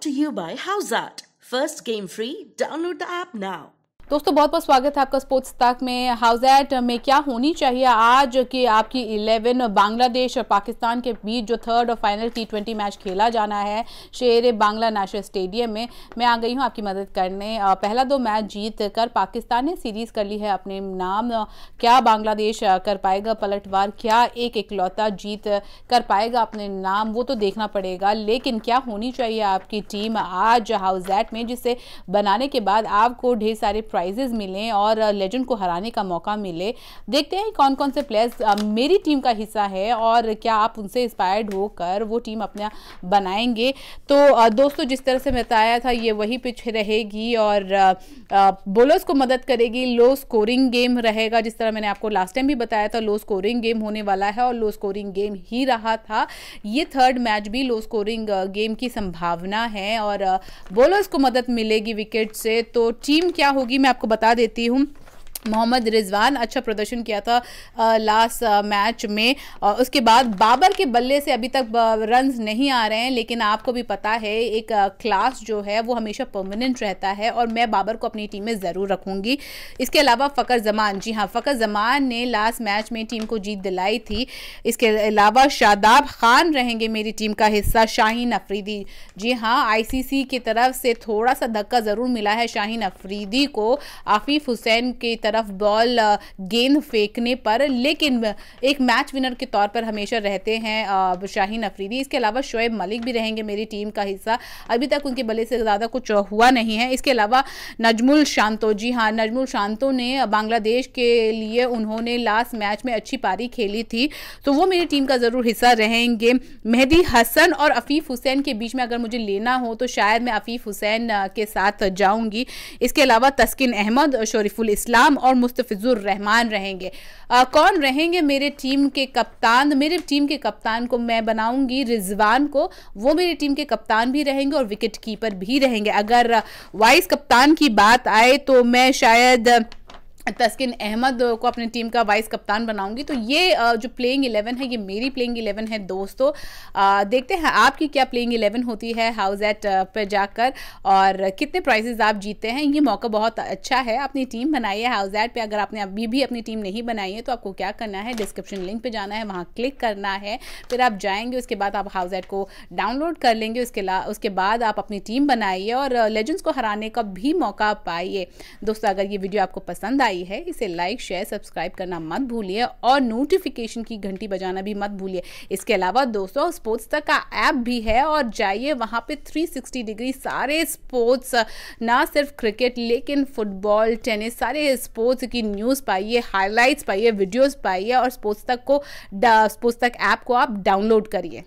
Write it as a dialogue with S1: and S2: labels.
S1: brought to you by Howzat. First game free. Download the app now. दोस्तों बहुत बहुत स्वागत है आपका स्पोर्ट्स तक में हाउस एट में क्या होनी चाहिए आज कि आपकी 11 बांग्लादेश और पाकिस्तान के बीच जो थर्ड और फाइनल टी ट्वेंटी मैच खेला जाना है शेर बांग्ला नेशनल स्टेडियम में मैं आ गई हूँ आपकी मदद करने पहला दो मैच जीत कर पाकिस्तान ने सीरीज कर ली है अपने नाम क्या बांग्लादेश कर पाएगा पलटवार क्या एक इकलौता जीत कर पाएगा अपने नाम वो तो देखना पड़ेगा लेकिन क्या होनी चाहिए आपकी टीम आज हाउस एट में जिसे बनाने के बाद आपको ढेर सारे प्राइजेज मिलें और लेजेंड को हराने का मौका मिले देखते हैं कौन कौन से प्लेयर्स मेरी टीम का हिस्सा है और क्या आप उनसे इंस्पायर्ड होकर वो टीम अपना बनाएंगे तो दोस्तों जिस तरह से बताया था ये वही पिच रहेगी और बोलर्स को मदद करेगी लो स्कोरिंग गेम रहेगा जिस तरह मैंने आपको लास्ट टाइम भी बताया था लो स्कोरिंग गेम होने वाला है और लो स्कोरिंग गेम ही रहा था ये थर्ड मैच भी लो स्कोरिंग गेम की संभावना है और बोलर्स को मदद मिलेगी विकेट से तो टीम क्या होगी मैं मैं आपको बता देती हूँ मोहम्मद रिजवान अच्छा प्रदर्शन किया था आ, लास्ट आ, मैच में आ, उसके बाद बाबर के बल्ले से अभी तक रन नहीं आ रहे हैं लेकिन आपको भी पता है एक क्लास जो है वो हमेशा परमानेंट रहता है और मैं बाबर को अपनी टीम में ज़रूर रखूंगी इसके अलावा फ़कर जमान जी हाँ फ़कर जमान ने लास्ट मैच में टीम को जीत दिलाई थी इसके अलावा शादाब खान रहेंगे मेरी टीम का हिस्सा शाहीन अफरीदी जी हाँ आई की तरफ से थोड़ा सा धक्का ज़रूर मिला है शाहीन अफरीदी को आफीफ हुसैन की तरफ बॉल गेंद फेंकने पर लेकिन एक मैच विनर के तौर पर हमेशा रहते हैं शाहीन अफरीदी इसके अलावा शोएब मलिक भी रहेंगे मेरी टीम का हिस्सा अभी तक उनके बल्ले से ज़्यादा कुछ हुआ नहीं है इसके अलावा नजमुल शांतो जी हाँ नजमुल शांतो ने बांग्लादेश के लिए उन्होंने लास्ट मैच में अच्छी पारी खेली थी तो वो मेरी टीम का ज़रूर हिस्सा रहेंगे मेहदी हसन और अफीफ हुसैन के बीच में अगर मुझे लेना हो तो शायद मैं अफीफ हुसैन के साथ जाऊंगी इसके अलावा तस्किन अहमद शरीफुल इस्लाम और मुस्तफिजुर रहमान रहेंगे आ, कौन रहेंगे मेरे टीम के कप्तान मेरे टीम के कप्तान को मैं बनाऊंगी रिजवान को वो मेरी टीम के कप्तान भी रहेंगे और विकेट कीपर भी रहेंगे अगर वाइस कप्तान की बात आए तो मैं शायद तस्किन अहमद को अपनी टीम का वाइस कप्तान बनाऊंगी तो ये जो प्लेइंग इलेवन है ये मेरी प्लेइंग इलेवन है दोस्तों देखते हैं आपकी क्या प्लेइंग इलेवन होती है हाउस एट पर जाकर और कितने प्राइजेज आप जीते हैं ये मौका बहुत अच्छा है अपनी टीम बनाइए हाउस एट पर अगर आपने अभी भी अपनी टीम नहीं बनाई है तो आपको क्या करना है डिस्क्रिप्शन लिंक पर जाना है वहाँ क्लिक करना है फिर आप जाएंगे उसके बाद आप हाउस एट को डाउनलोड कर लेंगे उसके उसके बाद आप अपनी टीम बनाइए और लेजेंड्स को हराने का भी मौका पाइए दोस्तों अगर ये वीडियो आपको पसंद आई आई है इसे लाइक शेयर सब्सक्राइब करना मत भूलिए और नोटिफिकेशन की घंटी बजाना भी मत भूलिए इसके अलावा दोस्तों स्पोर्ट्स तक का ऐप भी है और जाइए वहाँ पे 360 डिग्री सारे स्पोर्ट्स ना सिर्फ क्रिकेट लेकिन फुटबॉल टेनिस सारे स्पोर्ट्स की न्यूज़ पाइए हाईलाइट्स पाइए वीडियोज़ पाइए और स्पोर्ट्स तक को स्पोर्ट्स तक ऐप को आप डाउनलोड करिए